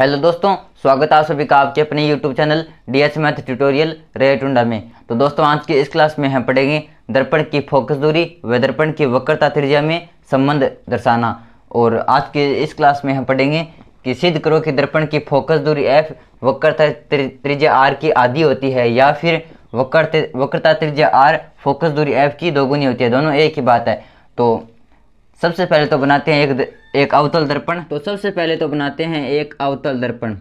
hello दोस्तों स्वागत है आप सभी का आपके अपने YouTube channel D H math tutorial रेटुंडा में तो दोस्तों आज के इस क्लास में हम पढ़ेंगे दर्पण की फोकस दूरी व दर्पण की वक्रता त्रिज्या में संबंध दर्शाना और आज के इस क्लास में हम पढ़ेंगे कि सिद्ध करो कि दर्पण की फोकस दूरी एफ वक्रता त्रिज्या आर की आधी होती है या फिर वक्र वक्रता त्रिज्या आर फोकस दूरी एफ की दोगुनी होती है दोनों एक ही बात है तो सबसे पहले तो बनाते हैं एक एक अवतल दर्पण तो सबसे पहले तो बनाते हैं एक अवतल दर्पण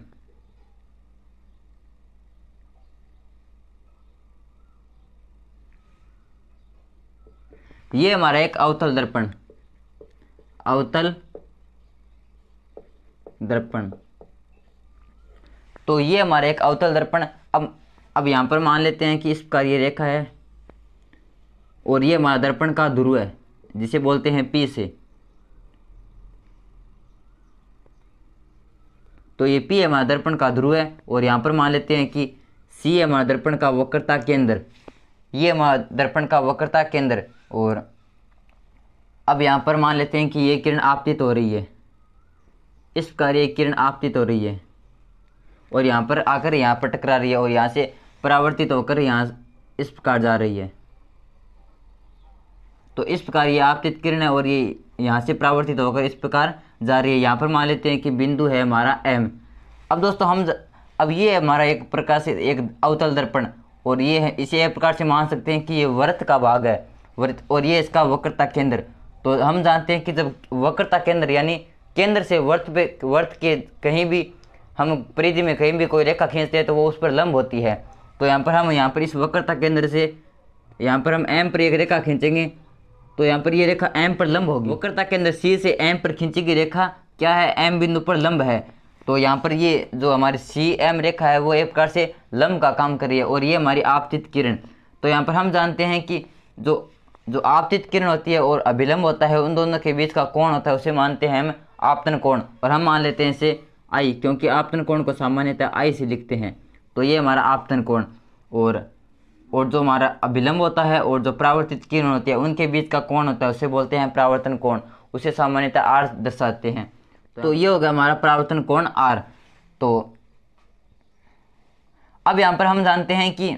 ये हमारा एक अवतल दर्पण अवतल दर्पण तो ये हमारा एक अवतल दर्पण अब अब यहां पर मान लेते हैं कि इसका ये रेखा है और ये हमारा दर्पण का ध्रुव है जिसे बोलते हैं पी से तो ये पी एम दर्पण का ध्रुव है और यहाँ पर मान लेते हैं कि सी एम दर्पण का वक्रता केंद्र ये e दर्पण का वक्रता केंद्र और अब यहाँ पर मान लेते हैं कि ये किरण आपतित हो रही है इस प्रकार ये किरण आपतित हो रही है और यहाँ पर आकर यहाँ पर टकरा रही है और यहाँ से परावर्तित होकर यहाँ इस प्रकार जा रही है तो इस प्रकार ये आपतित किरण है और ये यहाँ से परावर्तित होकर इस प्रकार जा रही है यहाँ पर मान लेते हैं कि बिंदु है हमारा एम अब दोस्तों हम अब ये है हमारा एक प्रकार से एक अवतल दर्पण और ये है इसे एक प्रकार से मान सकते हैं कि ये व्रत का भाग है व्रत और ये इसका वक्रता केंद्र तो हम जानते हैं कि जब वक्रता केंद्र यानी केंद्र से वर्त पे वर्त के कहीं भी हम परिधि में कहीं भी कोई रेखा खींचते हैं तो वो उस पर लंब होती है तो यहाँ पर हम यहाँ पर इस वक्रता केंद्र से यहाँ पर हम एम पर एक रेखा खींचेंगे तो यहाँ पर ये रेखा एम पर लंब होगी वक्रता के अंदर सी से एम पर खींची गई रेखा क्या है एम बिंदु पर लंब है तो यहाँ पर ये जो हमारी सी एम रेखा है वो एक प्रकार से लंब का काम कर रही है और ये हमारी आपतित किरण तो यहाँ पर हम जानते हैं कि जो जो आपतित किरण होती है और अभिलंब होता है उन दोनों के बीच का कोण होता है उसे मानते हैं हम आपतन कोण और हम मान लेते हैं इसे आई क्योंकि आपतन कोण को सामान्यतः आई से लिखते हैं तो ये हमारा आपतन कोण और और जो हमारा अभिलंब होता है और जो प्रावर्तित किरण होती है उनके बीच का कोण होता है उसे बोलते हैं प्रावर्तन कोण उसे सामान्यतः आर दर्शाते हैं तो ये हो गया हमारा प्रावर्तन कोण आर तो अब यहाँ पर हम जानते हैं कि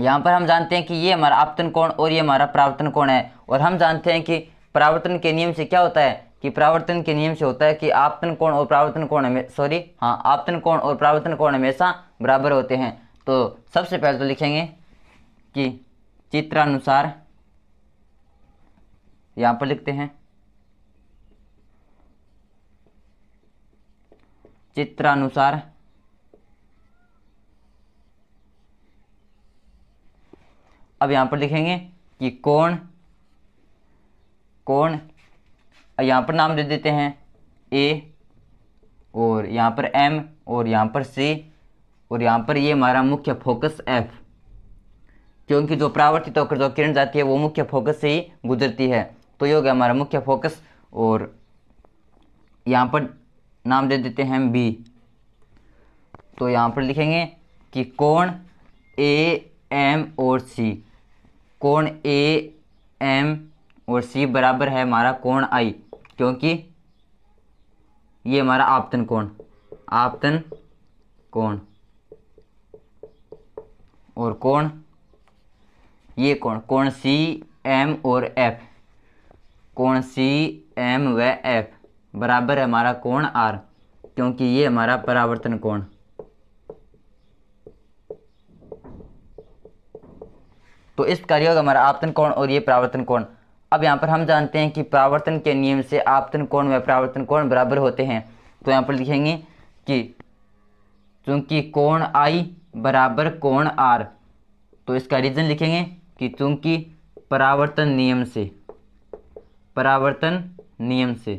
यहाँ पर हम जानते हैं कि ये हमारा आपतन कोण और ये हमारा प्रावर्तन कोण है और हम जानते हैं कि प्रावर्तन के नियम से क्या होता है कि प्रावर्तन के नियम से होता है कि आपतन कोण और प्रावर्तन कोण सॉरी हाँ आपतन कोण और प्रावर्तन कोण हमेशा बराबर होते हैं तो सबसे पहले तो लिखेंगे कि चित्रानुसार यहाँ पर लिखते हैं चित्रानुसार अब यहाँ पर लिखेंगे कि कौन कौन यहाँ पर नाम दे देते हैं ए और यहाँ पर एम और यहाँ पर सी और यहाँ पर ये हमारा मुख्य फोकस एफ क्योंकि जो प्रावर्तित होकर जो किरण जाती है वो मुख्य फोकस से ही गुजरती है तो ये हो गया हमारा मुख्य फोकस और यहाँ पर नाम दे देते हैं हम बी तो यहाँ पर लिखेंगे कि कोण ए एम और सी कोण ए एम और सी बराबर है हमारा कोण आई क्योंकि ये हमारा आपतन कोण आपतन कोण और कोण ये कोण कोण सी एम और एफ कोण सी एम व एफ बराबर है हमारा कोण आर क्योंकि ये हमारा परावर्तन कोण तो इस प्रकार होगा हमारा आपतन कोण और ये परावर्तन कोण अब यहाँ पर हम जानते हैं कि परावर्तन के नियम से आपतन कोण व परावर्तन कोण बराबर होते हैं तो यहाँ पर लिखेंगे कि चूंकि कोण आई बराबर कोण आर तो इसका रीज़न लिखेंगे कि चूंकि परावर्तन नियम से परावर्तन नियम से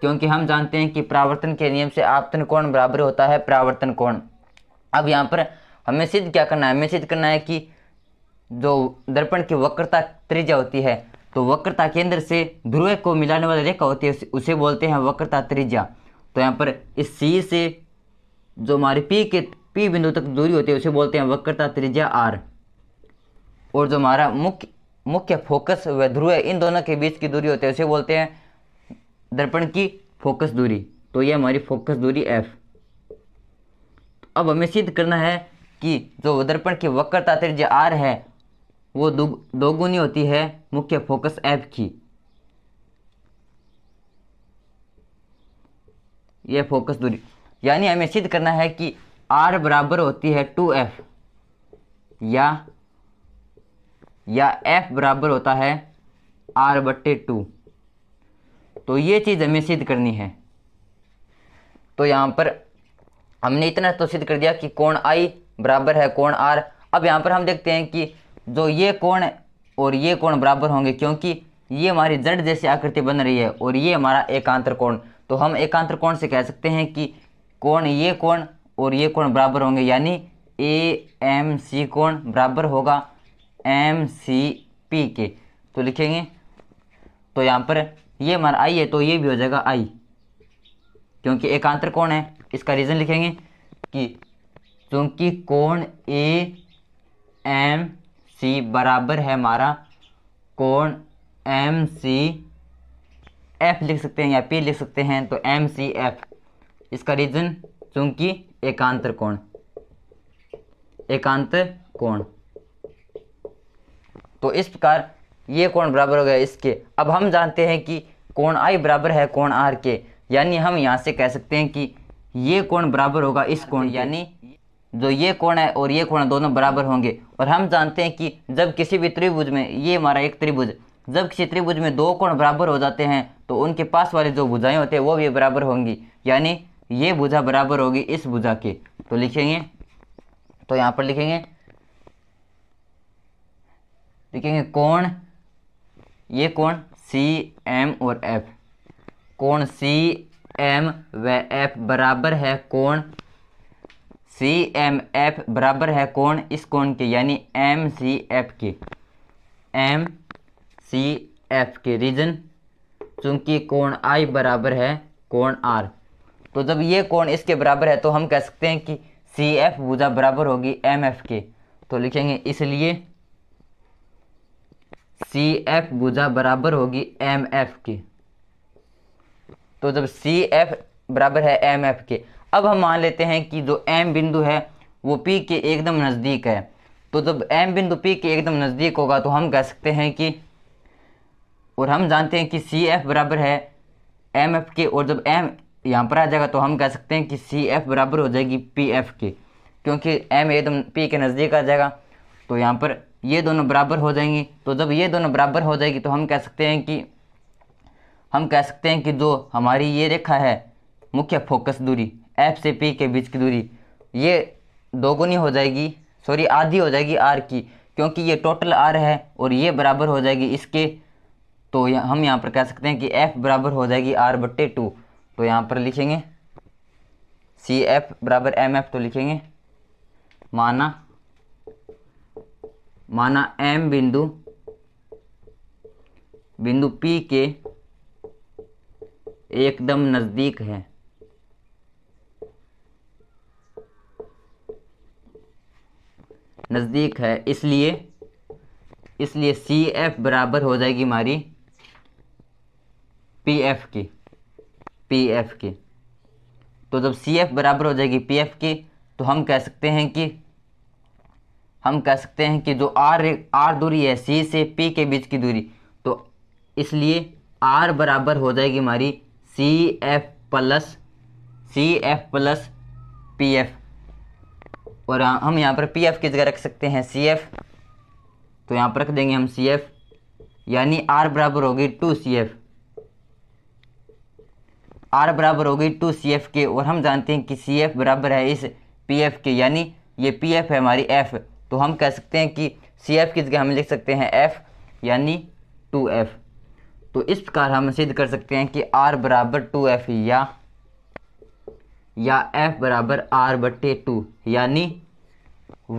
क्योंकि हम जानते हैं कि परावर्तन के नियम से आपतन कोण बराबर होता है परावर्तन कोण अब यहाँ पर हमें सिद्ध क्या करना है हमें सिद्ध करना है कि जो दर्पण की वक्रता त्रिज्या होती है तो वक्रता केंद्र से ध्रुव को मिलाने वाली रेखा होती है उसे बोलते हैं वक्रता त्रिज्या तो यहाँ पर इस सी से जो हमारे पी के पी बिंदु तक दूरी होती है उसे बोलते हैं वक्रता त्रिज्या आर और जो हमारा मुख्य मुख्य फोकस व ध्रुव है इन दोनों के बीच की दूरी होती है उसे बोलते हैं दर्पण की फोकस दूरी तो ये हमारी फोकस दूरी एफ अब हमें सिद्ध करना है कि जो दर्पण की वक्रता त्रिज्या आर है वो दोगुनी होती है मुख्य फोकस एफ की यह फोकस दूरी यानी हमें सिद्ध करना है कि आर बराबर होती है टू एफ या या एफ बराबर होता है आर बट्टे टू तो ये चीज़ हमें सिद्ध करनी है तो यहां पर हमने इतना तो सिद्ध कर दिया कि कोण आई बराबर है कोण आर अब यहां पर हम देखते हैं कि जो ये कोण और ये कोण बराबर होंगे क्योंकि ये हमारी जड़ जैसी आकृति बन रही है और ये हमारा एकांतर कोण तो हम एकांतर कोण से कह सकते हैं कि कोण ये कोण और ये कोण बराबर होंगे यानी ए एम सी कोण बराबर होगा एम सी पी के तो लिखेंगे तो यहाँ पर ये हमारा आई है तो ये भी हो जाएगा आई क्योंकि एकांतर कोण है इसका रीज़न लिखेंगे कि चूँकि कोण ए एम सी बराबर है हमारा कोण एम सी एफ लिख सकते हैं या पी लिख सकते हैं तो एम सी एफ इसका रीजन चूंकि एकांतर कोण एकांत कोण तो इस प्रकार ये कोण बराबर हो गया इसके अब हम जानते हैं कि कोण आई बराबर है कोण आर के यानी हम यहाँ से कह सकते हैं कि ये कोण बराबर होगा इस कोण यानी जो ये कोण है और ये कोण दोनों बराबर होंगे और हम जानते हैं कि जब किसी भी त्रिभुज में ये हमारा एक त्रिभुज जब किसी त्रिभुज में दो कोण बराबर हो जाते हैं तो उनके पास वाले जो भुजाएं होते हैं वो भी बराबर होंगी यानी ये भुजा बराबर होगी इस भुजा के तो लिखेंगे तो यहाँ पर लिखेंगे लिखेंगे कोण ये कोण सी एम और एफ कोण सी एम व एफ बराबर है कोण सी एम एफ बराबर है कोण इस कोण के यानी एम सी एफ के एम सी एफ के रीजन चूंकि कोण आई बराबर है कोण आर तो जब ये कोण इसके बराबर है तो हम कह सकते हैं कि सी एफ भुजा बराबर होगी एम एफ के तो लिखेंगे इसलिए सी एफ भुजा बराबर होगी एम एफ के तो जब सी एफ बराबर है एम एफ के अब हम मान लेते हैं कि जो एम बिंदु है वो पी के एकदम नज़दीक है तो जब एम बिंदु पी के एकदम नज़दीक होगा तो हम कह सकते हैं कि और हम जानते हैं कि सी एफ बराबर है एम एफ के और जब एम यहाँ पर आ जाएगा तो हम कह सकते हैं कि सी एफ बराबर हो जाएगी पी एफ के क्योंकि एम एकदम पी के नज़दीक आ जाएगा तो यहाँ पर ये दोनों बराबर हो जाएंगी तो जब ये दोनों बराबर हो जाएगी तो हम कह सकते हैं कि हम कह सकते हैं कि जो हमारी ये रेखा है मुख्य फोकस दूरी एफ से पी के बीच की दूरी ये दोगुनी हो जाएगी सॉरी आधी हो जाएगी आर की क्योंकि ये टोटल आर है और ये बराबर हो जाएगी इसके तो हम यहाँ पर कह सकते हैं कि एफ बराबर हो जाएगी आर बट्टे टू तो यहाँ पर लिखेंगे सी एफ बराबर एम एफ तो लिखेंगे माना माना एम बिंदु बिंदु पी के एकदम नज़दीक है नज़दीक है इसलिए इसलिए सी एफ बराबर हो जाएगी हमारी पी एफ की पी एफ के तो जब सी एफ बराबर हो जाएगी पी एफ के तो हम कह सकते हैं कि हम कह सकते हैं कि जो आर आर दूरी है सी से पी के बीच की दूरी तो इसलिए आर बराबर हो जाएगी हमारी C F plus C F plus P F और हाँ, हम यहाँ पर पी एफ की जगह रख सकते हैं सी एफ तो यहाँ पर रख देंगे हम सी एफ यानी आर बराबर होगी टू सी एफ़ आर बराबर होगी टू सी एफ के और हम जानते हैं कि सी एफ बराबर है इस पी एफ के यानी ये पी एफ है हमारी एफ तो हम कह सकते हैं कि सी एफ की जगह हम लिख सकते हैं एफ यानी टू एफ तो इस प्रकार हम सिद्ध कर सकते हैं कि आर बराबर टू एफ या या एफ बराबर आर बटे टू यानी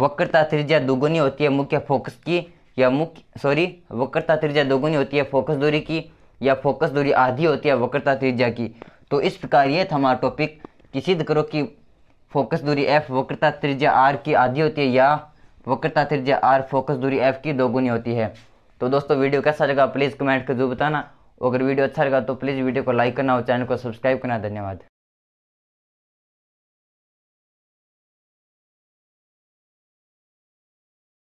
वक्रता त्रिज्या दोगुनी होती है मुख्य फोकस की या मुख्य सॉरी वक्रता त्रिज्या दोगुनी होती है फोकस दूरी की या फोकस दूरी आधी होती है वक्रता त्रिज्या की तो इस प्रकार ये था हमारा टॉपिक कि सिद्ध करो कि फोकस दूरी एफ वक्रता त्रिज्या आर की आधी होती है या वक्रता त्रिज्या आर फोकस दूरी एफ की दोगुनी होती है तो दोस्तों वीडियो कैसा लगा प्लीज़ कमेंट कर जो बताना अगर वीडियो अच्छा लगा तो प्लीज़ वीडियो को लाइक करना और चैनल को सब्सक्राइब करना धन्यवाद